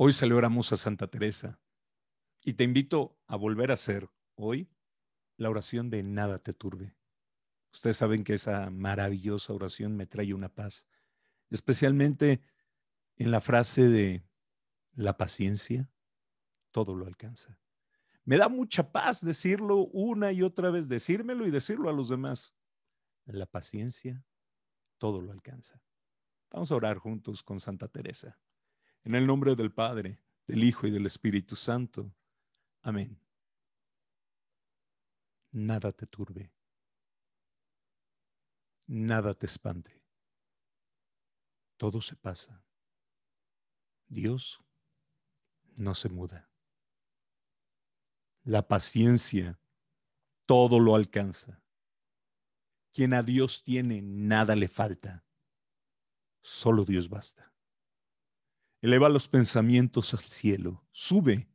Hoy celebramos a Santa Teresa y te invito a volver a hacer hoy la oración de nada te turbe. Ustedes saben que esa maravillosa oración me trae una paz, especialmente en la frase de la paciencia todo lo alcanza. Me da mucha paz decirlo una y otra vez, decírmelo y decirlo a los demás. La paciencia todo lo alcanza. Vamos a orar juntos con Santa Teresa. En el nombre del Padre, del Hijo y del Espíritu Santo. Amén. Nada te turbe. Nada te espante. Todo se pasa. Dios no se muda. La paciencia todo lo alcanza. Quien a Dios tiene, nada le falta. Solo Dios basta. Eleva los pensamientos al cielo. Sube.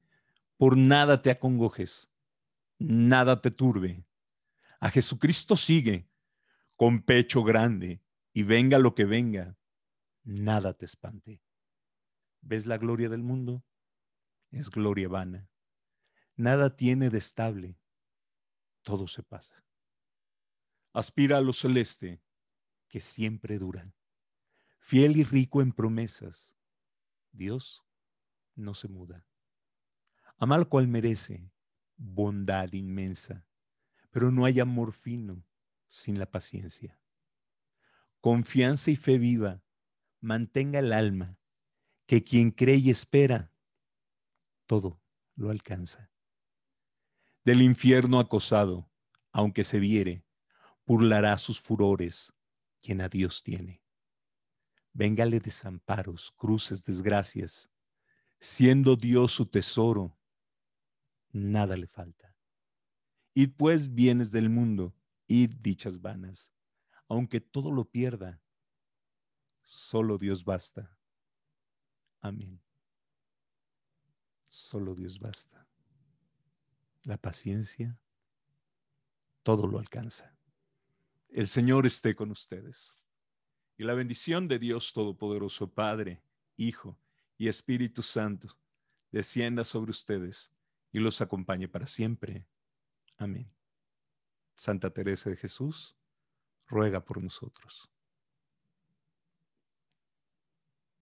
Por nada te acongojes. Nada te turbe. A Jesucristo sigue con pecho grande y venga lo que venga. Nada te espante. ¿Ves la gloria del mundo? Es gloria vana. Nada tiene de estable. Todo se pasa. Aspira a lo celeste, que siempre dura. Fiel y rico en promesas, Dios no se muda. Amar cual merece, bondad inmensa, pero no hay amor fino sin la paciencia. Confianza y fe viva, mantenga el alma, que quien cree y espera, todo lo alcanza. Del infierno acosado, aunque se viere, burlará sus furores quien a Dios tiene. Véngale desamparos, cruces, desgracias. Siendo Dios su tesoro, nada le falta. Y pues bienes del mundo y dichas vanas. Aunque todo lo pierda, solo Dios basta. Amén. Solo Dios basta. La paciencia todo lo alcanza. El Señor esté con ustedes la bendición de Dios Todopoderoso, Padre, Hijo y Espíritu Santo, descienda sobre ustedes y los acompañe para siempre. Amén. Santa Teresa de Jesús, ruega por nosotros.